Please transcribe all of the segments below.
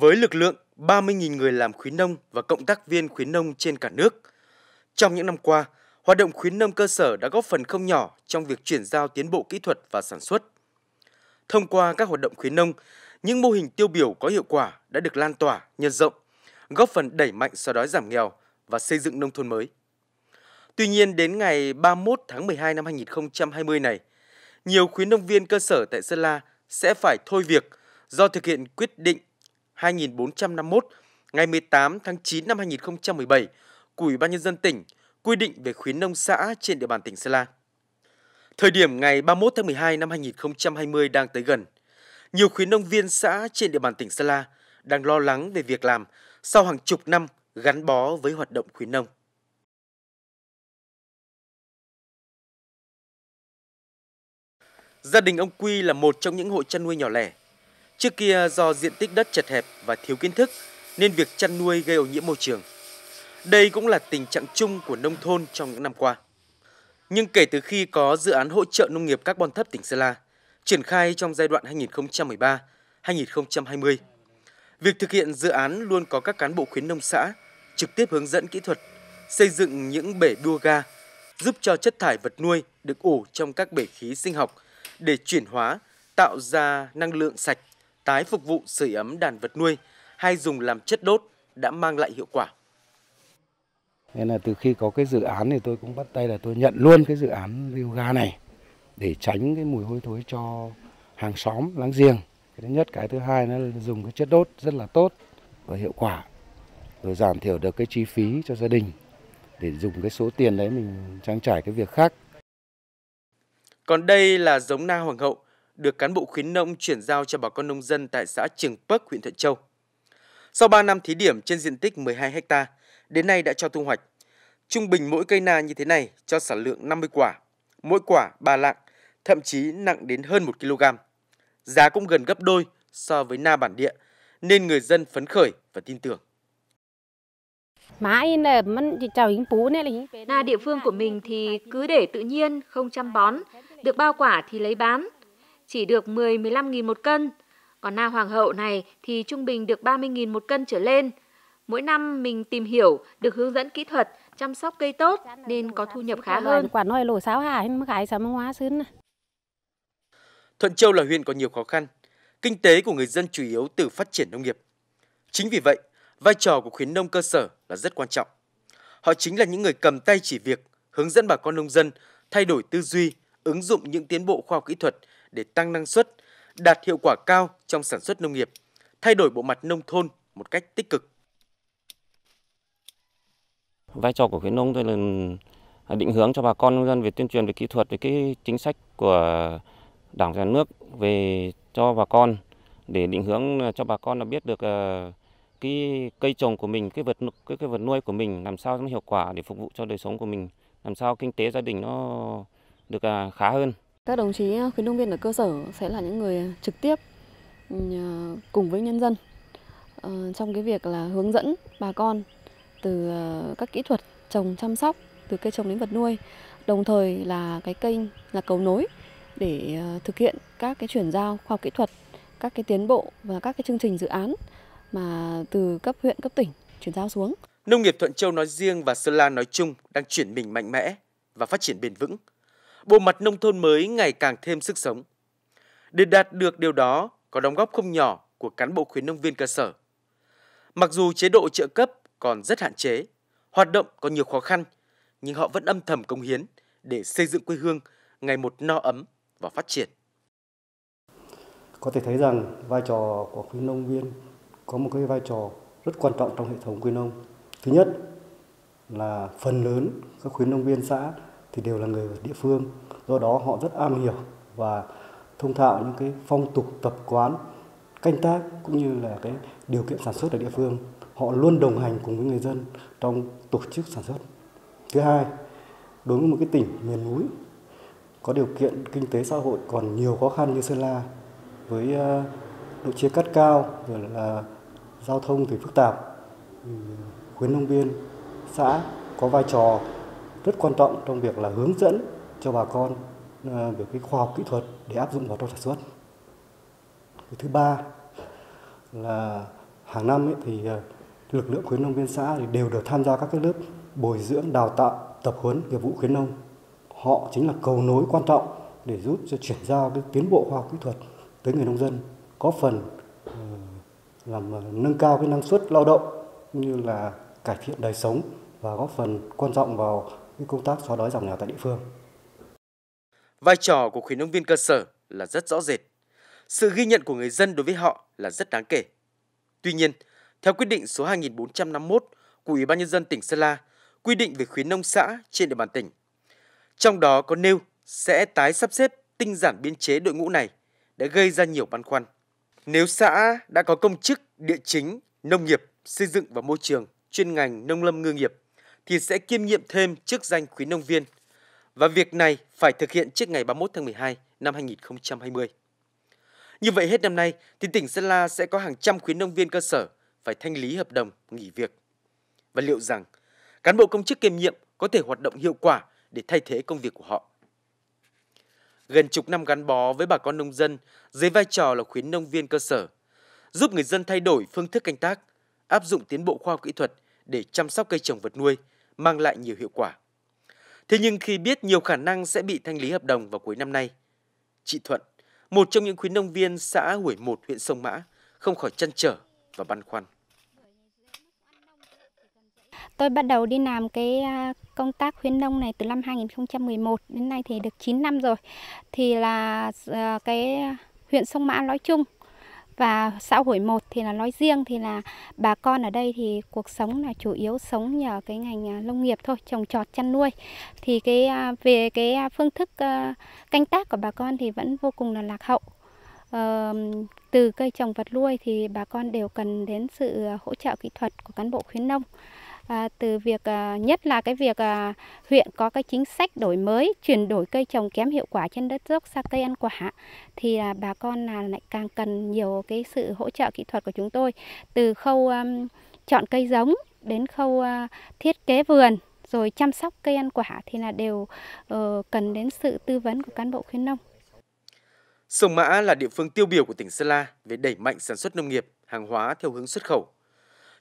với lực lượng 30.000 người làm khuyến nông và cộng tác viên khuyến nông trên cả nước. Trong những năm qua, hoạt động khuyến nông cơ sở đã góp phần không nhỏ trong việc chuyển giao tiến bộ kỹ thuật và sản xuất. Thông qua các hoạt động khuyến nông, những mô hình tiêu biểu có hiệu quả đã được lan tỏa, nhân rộng, góp phần đẩy mạnh xóa đói giảm nghèo và xây dựng nông thôn mới. Tuy nhiên, đến ngày 31 tháng 12 năm 2020 này, nhiều khuyến nông viên cơ sở tại Sơn La sẽ phải thôi việc do thực hiện quyết định 2451 ngày 18 tháng 9 năm 2017 của Ủy ban nhân dân tỉnh quy định về khuyến nông xã trên địa bàn tỉnh Sơn La. Thời điểm ngày 31 tháng 12 năm 2020 đang tới gần, nhiều khuyến nông viên xã trên địa bàn tỉnh Sơn La đang lo lắng về việc làm sau hàng chục năm gắn bó với hoạt động khuyến nông. Gia đình ông Quy là một trong những hộ chăn nuôi nhỏ lẻ Trước kia do diện tích đất chật hẹp và thiếu kiến thức nên việc chăn nuôi gây ô nhiễm môi trường. Đây cũng là tình trạng chung của nông thôn trong những năm qua. Nhưng kể từ khi có dự án hỗ trợ nông nghiệp carbon thấp tỉnh Sơn La, triển khai trong giai đoạn 2013-2020, việc thực hiện dự án luôn có các cán bộ khuyến nông xã trực tiếp hướng dẫn kỹ thuật, xây dựng những bể đua ga, giúp cho chất thải vật nuôi được ủ trong các bể khí sinh học để chuyển hóa, tạo ra năng lượng sạch tái phục vụ sưởi ấm đàn vật nuôi hay dùng làm chất đốt đã mang lại hiệu quả. Nên là từ khi có cái dự án thì tôi cũng bắt tay là tôi nhận luôn cái dự án ga này để tránh cái mùi hôi thối cho hàng xóm láng giềng. Cái thứ nhất, cái thứ hai nó dùng cái chất đốt rất là tốt và hiệu quả. Rồi giảm thiểu được cái chi phí cho gia đình để dùng cái số tiền đấy mình trang trải cái việc khác. Còn đây là giống na hoàng hậu được cán bộ khuyến nông chuyển giao cho bà con nông dân tại xã Trường Bắc huyện Thuận Châu. Sau 3 năm thí điểm trên diện tích 12 ha, đến nay đã cho thu hoạch. Trung bình mỗi cây na như thế này cho sản lượng 50 quả, mỗi quả 3 lạng, thậm chí nặng đến hơn 1 kg. Giá cũng gần gấp đôi so với na bản địa, nên người dân phấn khởi và tin tưởng. Na địa phương của mình thì cứ để tự nhiên, không chăm bón, được bao quả thì lấy bán, chỉ được 10-15 nghìn một cân. Còn na hoàng hậu này thì trung bình được 30 nghìn một cân trở lên. Mỗi năm mình tìm hiểu, được hướng dẫn kỹ thuật, chăm sóc cây tốt nên có thu nhập khá hơn. Quả nói lỗ sáo hải, gái sắm hóa xứ. Thuận Châu là huyện có nhiều khó khăn. Kinh tế của người dân chủ yếu từ phát triển nông nghiệp. Chính vì vậy, vai trò của khuyến nông cơ sở là rất quan trọng. Họ chính là những người cầm tay chỉ việc, hướng dẫn bà con nông dân thay đổi tư duy, ứng dụng những tiến bộ khoa học kỹ thuật để tăng năng suất, đạt hiệu quả cao trong sản xuất nông nghiệp, thay đổi bộ mặt nông thôn một cách tích cực. Vai trò của khuyến nông tôi là định hướng cho bà con nông dân về tuyên truyền về kỹ thuật về cái chính sách của Đảng và nhà nước về cho bà con để định hướng cho bà con là biết được ờ, cái cây trồng của mình, cái vật cái, cái vật nuôi của mình làm sao nó hiệu quả để phục vụ cho đời sống của mình, làm sao kinh tế gia đình nó được ờ, khá hơn. Các đồng chí ờ, khuyến nông viên ở cơ sở sẽ là những người trực tiếp ừ, ờ, cùng với nhân dân ờ, trong cái việc là hướng dẫn bà con từ các kỹ thuật trồng chăm sóc từ cây trồng đến vật nuôi đồng thời là cái kênh là cầu nối để thực hiện các cái chuyển giao khoa học kỹ thuật các cái tiến bộ và các cái chương trình dự án mà từ cấp huyện cấp tỉnh chuyển giao xuống nông nghiệp thuận châu nói riêng và sơn la nói chung đang chuyển mình mạnh mẽ và phát triển bền vững bộ mặt nông thôn mới ngày càng thêm sức sống. Để đạt được điều đó có đóng góp không nhỏ của cán bộ khuyến nông viên cơ sở. Mặc dù chế độ trợ cấp còn rất hạn chế, hoạt động có nhiều khó khăn, nhưng họ vẫn âm thầm cống hiến để xây dựng quê hương ngày một no ấm và phát triển. Có thể thấy rằng vai trò của khuyến nông viên có một cái vai trò rất quan trọng trong hệ thống khuyến nông. Thứ nhất là phần lớn các khuyến nông viên xã thì đều là người địa phương do đó họ rất am hiểu và thông thạo những cái phong tục tập quán canh tác cũng như là cái điều kiện sản xuất ở địa phương họ luôn đồng hành cùng với người dân trong tổ chức sản xuất thứ hai đối với một cái tỉnh miền núi có điều kiện kinh tế xã hội còn nhiều khó khăn như sơn la với ờ, độ chia cắt cao rồi là giao thông thì phức tạp khuyến nông viên xã có vai trò rất quan trọng trong việc là hướng dẫn cho bà con ờ, về cái khoa học kỹ thuật để áp dụng vào trong sản xuất. Cái thứ ba là hàng năm ấy thì ờ, lực lượng khuyến nông viên xã thì đều được tham gia các cái lớp bồi dưỡng đào tạo tập huấn nghiệp vụ khuyến nông. Họ chính là cầu nối quan trọng để giúp cho chuyển giao cái tiến bộ khoa học kỹ thuật tới người nông dân, có phần ờ, làm nâng cao cái năng suất lao động như là cải thiện đời sống và góp phần quan trọng vào cái công tác xóa đói giảm nghèo tại địa phương. Vai trò của khuyến nông viên cơ sở là rất rõ rệt. Sự ghi nhận của người dân đối với họ là rất đáng kể. Tuy nhiên, theo quyết định số 2451 của Ủy ban nhân dân tỉnh Sơn La quy định về khuyến nông xã trên địa bàn tỉnh. Trong đó có nêu sẽ tái sắp xếp tinh giản biên chế đội ngũ này đã gây ra nhiều băn khoăn. Nếu xã đã có công chức địa chính, nông nghiệp, xây dựng và môi trường chuyên ngành nông lâm ngư nghiệp thì sẽ kiêm nhiệm thêm chức danh khuyến nông viên và việc này phải thực hiện trước ngày 31 tháng 12 năm 2020. Như vậy hết năm nay thì tỉnh Sơn La sẽ có hàng trăm khuyến nông viên cơ sở phải thanh lý hợp đồng nghỉ việc. Và liệu rằng cán bộ công chức kiêm nhiệm có thể hoạt động hiệu quả để thay thế công việc của họ. Gần chục năm gắn bó với bà con nông dân dưới vai trò là khuyến nông viên cơ sở, giúp người dân thay đổi phương thức canh tác, áp dụng tiến bộ khoa học kỹ thuật để chăm sóc cây trồng vật nuôi, mang lại nhiều hiệu quả. Thế nhưng khi biết nhiều khả năng sẽ bị thanh lý hợp đồng vào cuối năm nay, chị Thuận, một trong những khuyến nông viên xã Hủy Một, huyện Sông Mã, không khỏi chăn trở và băn khoăn. Tôi bắt đầu đi làm cái à, công tác khuyến nông này từ năm 2011 đến nay thì được 9 năm rồi. Thì là à, cái huyện Sông Mã nói chung và xã hội một thì là nói riêng thì là bà con ở đây thì cuộc sống là chủ yếu sống nhờ cái ngành à, nông nghiệp thôi trồng trọt chăn nuôi thì cái à, về cái à, phương thức canh tác của bà con thì vẫn vô cùng là lạc hậu từ cây trồng vật nuôi thì bà con đều cần đến sự hỗ trợ kỹ thuật của cán bộ khuyến nông À, từ việc à, nhất là cái việc à, huyện có cái chính sách đổi mới chuyển đổi cây trồng kém hiệu quả trên đất dốc sang cây ăn quả thì bà con là lại càng cần nhiều cái sự hỗ trợ kỹ thuật của chúng tôi từ khâu chọn cây giống đến khâu thiết kế vườn rồi chăm sóc cây ăn quả thì là đều ờ, cần đến sự tư vấn của cán bộ khuyến nông. Sông Mã là địa phương tiêu biểu của tỉnh Sơn La về đẩy mạnh sản xuất nông nghiệp, hàng hóa theo hướng xuất khẩu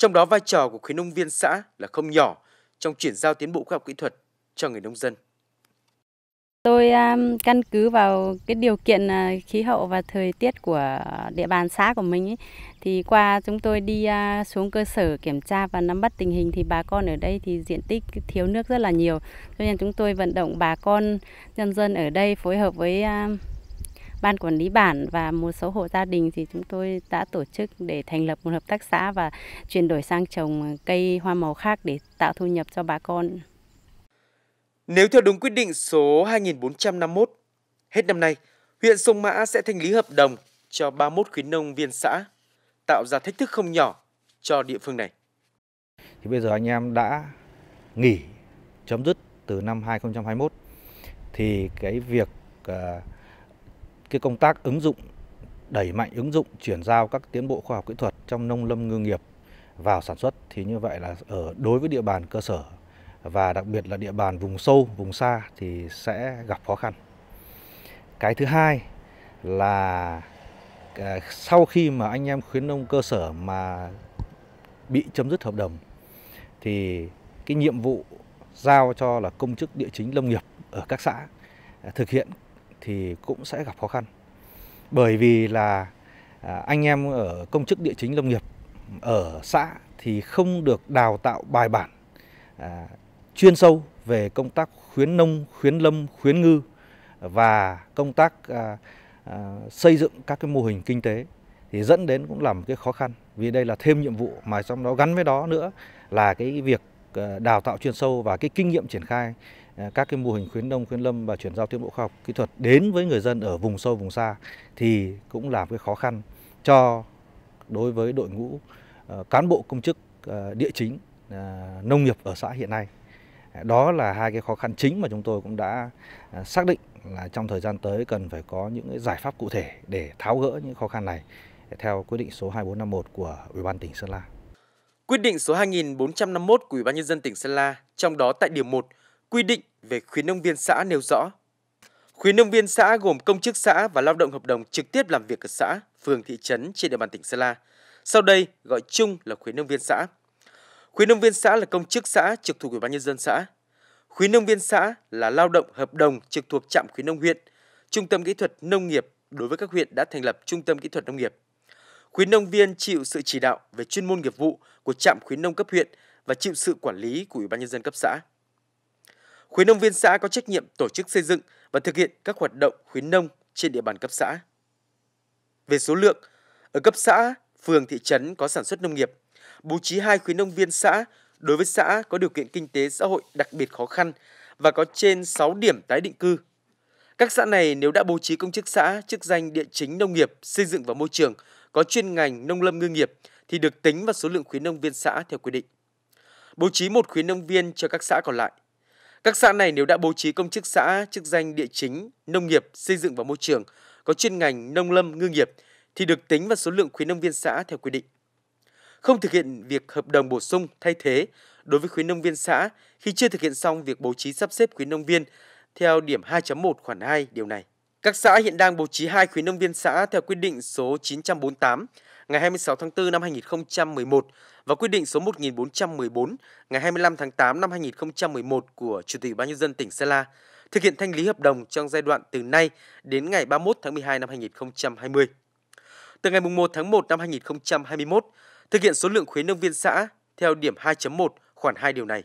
trong đó vai trò của khuyến nông viên xã là không nhỏ trong chuyển giao tiến bộ khoa học kỹ thuật cho người nông dân. Tôi um, căn cứ vào cái điều kiện à, khí hậu và thời tiết của địa bàn xã của mình ấy, thì qua chúng tôi đi à, xuống cơ sở kiểm tra và nắm bắt tình hình thì bà con ở đây thì diện tích thiếu nước rất là nhiều. Cho nên chúng tôi vận động bà con nhân dân ở đây phối hợp với à, ban quản lý bản và một số hộ gia đình thì chúng tôi đã tổ chức để thành lập một hợp tác xã và chuyển đổi sang trồng cây hoa màu khác để tạo thu nhập cho bà con. Nếu theo đúng quyết định số 2451, hết năm nay, huyện Sông Mã sẽ thanh lý hợp đồng cho 31 khuyến nông viên xã, tạo ra thách thức không nhỏ cho địa phương này. Thì bây giờ anh em đã nghỉ chấm dứt từ năm 2021 thì cái việc uh, cái công tác ứng dụng đẩy mạnh ứng dụng chuyển giao các tiến bộ khoa học kỹ thuật trong nông lâm ngư nghiệp vào sản xuất thì như vậy là ở đối với địa bàn cơ sở và đặc biệt là địa bàn vùng sâu, vùng xa thì sẽ gặp khó khăn. Cái thứ hai là à, sau khi mà anh em khuyến nông cơ sở mà bị chấm dứt hợp đồng thì cái nhiệm vụ giao cho là công chức địa chính lâm nghiệp ở các xã à, thực hiện thì cũng sẽ gặp khó khăn. Bởi vì là à, anh em ở công chức địa chính lâm nghiệp ở xã thì không được đào tạo bài bản à, chuyên sâu về công tác khuyến nông, khuyến lâm, khuyến ngư và công tác à, xây dựng các cái mô hình kinh tế thì dẫn đến cũng là một cái khó khăn vì đây là thêm nhiệm vụ mà trong đó gắn với đó nữa là cái việc đào tạo chuyên sâu và cái kinh nghiệm triển khai À, các cái mô hình khuyến nông khuyến lâm và chuyển giao tiến bộ khoa học kỹ thuật đến với người dân ở vùng sâu vùng xa thì cũng là cái khó khăn cho đối với đội ngũ à, cán bộ công chức à, địa chính nông nghiệp ở xã hiện nay đó là hai cái khó khăn chính mà chúng tôi cũng đã xác định là trong thời gian tới cần phải có những giải pháp cụ thể để tháo gỡ những khó khăn này theo quyết định số 2451 của Ủy ban tỉnh Sơn La. Quyết định số 2451 của Ủy ban nhân dân tỉnh Sơn La, trong đó tại điểm 1 quy định về khuyến nông viên xã nêu rõ. Khuyến nông viên xã gồm công chức xã và lao động hợp đồng trực tiếp làm việc ở xã, phường, thị trấn trên địa bàn tỉnh Sơn La. Sau đây gọi chung là khuyến nông viên xã. Khuyến nông viên xã là công chức xã trực thuộc Ủy ban nhân dân xã. Khuyến nông viên xã là lao động hợp đồng trực thuộc trạm khuyến nông huyện, trung tâm kỹ thuật nông nghiệp đối với các huyện đã thành lập trung tâm kỹ thuật nông nghiệp. Khuyến nông viên chịu sự chỉ đạo về chuyên môn nghiệp vụ của trạm khuyến nông cấp huyện và chịu sự quản lý của Ủy ban nhân dân cấp xã khuyến nông viên xã có trách nhiệm tổ chức xây dựng và thực hiện các hoạt động khuyến nông trên địa bàn cấp xã. Về số lượng, ở cấp xã, phường, thị trấn có sản xuất nông nghiệp, bố trí hai khuyến nông viên xã đối với xã có điều kiện kinh tế xã hội đặc biệt khó khăn và có trên 6 điểm tái định cư. Các xã này nếu đã bố trí công chức xã chức danh địa chính nông nghiệp, xây dựng và môi trường có chuyên ngành nông lâm ngư nghiệp thì được tính vào số lượng khuyến nông viên xã theo quy định. Bố trí một khuyến nông viên cho các xã còn lại. Các xã này nếu đã bố trí công chức xã chức danh địa chính, nông nghiệp, xây dựng và môi trường, có chuyên ngành nông lâm, ngư nghiệp thì được tính vào số lượng khuyến nông viên xã theo quy định. Không thực hiện việc hợp đồng bổ sung thay thế đối với khuyến nông viên xã khi chưa thực hiện xong việc bố trí sắp xếp khuyến nông viên theo điểm 2.1 khoản 2 điều này. Các xã hiện đang bố trí hai khuyến nông viên xã theo quyết định số 948 ngày 26 tháng 4 năm 2011 và quyết định số 1414 ngày 25 tháng 8 năm 2011 của Chủ tịch Ủy ban nhân dân tỉnh Sơn La thực hiện thanh lý hợp đồng trong giai đoạn từ nay đến ngày 31 tháng 12 năm 2020. Từ ngày 1 tháng 1 năm 2021, thực hiện số lượng khuyến nông viên xã theo điểm 2.1 khoản 2 điều này.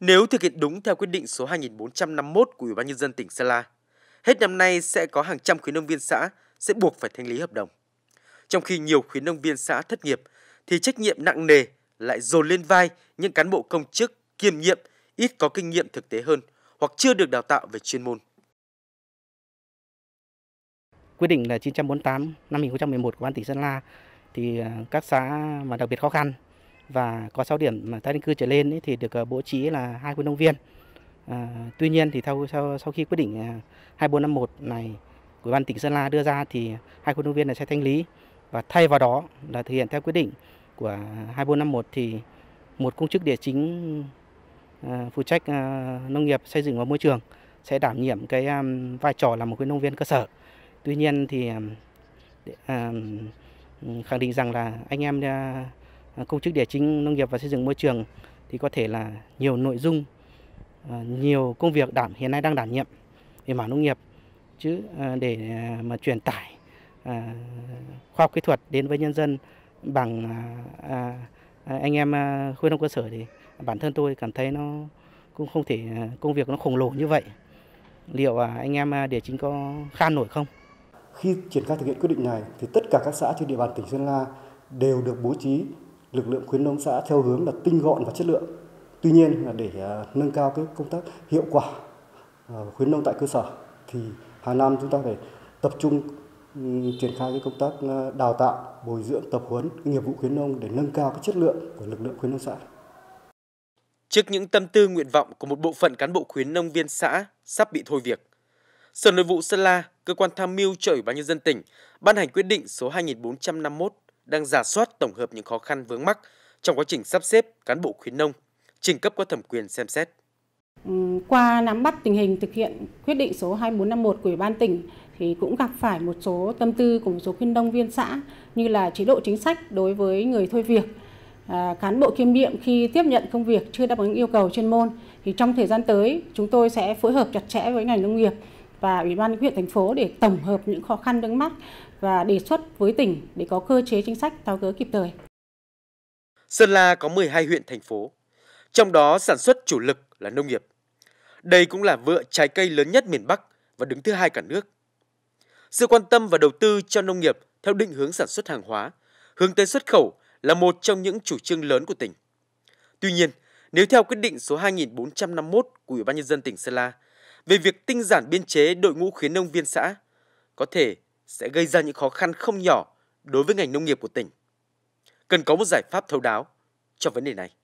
Nếu thực hiện đúng theo quyết định số 2451 của Ủy ban nhân dân tỉnh Sơn La, hết năm nay sẽ có hàng trăm khuyến nông viên xã sẽ buộc phải thanh lý hợp đồng. Trong khi nhiều khuyến nông viên xã thất nghiệp thì trách nhiệm nặng nề lại dồn lên vai những cán bộ công chức kiêm nhiệm ít có kinh nghiệm thực tế hơn hoặc chưa được đào tạo về chuyên môn. Quyết định là 948 năm 2011 của Ban tỉnh Sơn La thì à, các xã mà đặc biệt khó khăn và có 6 điểm mà tái định cư trở lên thì được à, bố trí là hai quân nông viên. À, tuy nhiên thì theo sau, sau khi quyết định 2451 à, này của ban tỉnh Sơn La đưa ra thì hai quân nông viên này sẽ thanh lý và thay vào đó là thực hiện theo quyết định của 2451 thì một công chức địa chính à, phụ trách à, nông nghiệp, xây dựng và môi trường sẽ đảm nhiệm cái à, vai trò là một cái nông viên cơ sở. Tuy nhiên thì khẳng định rằng là anh em công chức địa chính nông nghiệp và xây dựng môi trường thì có thể là nhiều nội dung, nhiều công việc đảm hiện nay đang đảm nhiệm về mảng nông nghiệp chứ để mà truyền tải khoa học kỹ thuật đến với nhân dân bằng à, à, à, anh em khuyến nông cơ sở thì bản thân tôi cảm thấy nó cũng không thể công việc nó khổng lồ như vậy. Liệu anh em địa chính có khan nổi không? Khi triển khai thực hiện quyết định này thì tất cả các xã trên địa bàn tỉnh Sơn La đều được bố trí lực lượng khuyến nông xã theo hướng là tinh gọn và chất lượng. Tuy nhiên là để nâng cao cái công tác hiệu quả khuyến nông tại cơ sở thì hàng năm chúng ta phải tập trung Ừ, triển khai công tác ờ, đào tạo, bồi dưỡng, tập huấn nghiệp vụ khuyến nông để nâng cao chất lượng của lực lượng khuyến nông xã. Trước những tâm tư nguyện vọng của một bộ phận cán bộ khuyến nông viên xã sắp bị thôi việc, Sở Nội vụ Sơn La, cơ quan tham mưu cho Ủy ban nhân dân tỉnh, ban hành quyết định số 2451 đang giả soát tổng hợp những khó khăn vướng mắc trong quá trình sắp xếp cán bộ khuyến nông, trình cấp có thẩm quyền xem xét. Qua nắm bắt tình hình thực hiện quyết định số 2451 của Ủy ban tỉnh thì cũng gặp phải một số tâm tư của một số khuyên đông viên xã như là chế độ chính sách đối với người thôi việc, à, cán bộ kiêm nhiệm khi tiếp nhận công việc chưa đáp ứng yêu cầu chuyên môn. Thì trong thời gian tới chúng tôi sẽ phối hợp chặt chẽ với ngành nông nghiệp và Ủy ban huyện thành phố để tổng hợp những khó khăn đứng mắt và đề xuất với tỉnh để có cơ chế chính sách tháo gỡ kịp thời. Sơn La có 12 huyện thành phố trong đó sản xuất chủ lực là nông nghiệp. Đây cũng là vựa trái cây lớn nhất miền Bắc và đứng thứ hai cả nước. Sự quan tâm và đầu tư cho nông nghiệp theo định hướng sản xuất hàng hóa, hướng tới xuất khẩu là một trong những chủ trương lớn của tỉnh. Tuy nhiên, nếu theo quyết định số 2451 của Ủy ban nhân dân tỉnh Sơn La về việc tinh giản biên chế đội ngũ khuyến nông viên xã, có thể sẽ gây ra những khó khăn không nhỏ đối với ngành nông nghiệp của tỉnh. Cần có một giải pháp thấu đáo cho vấn đề này.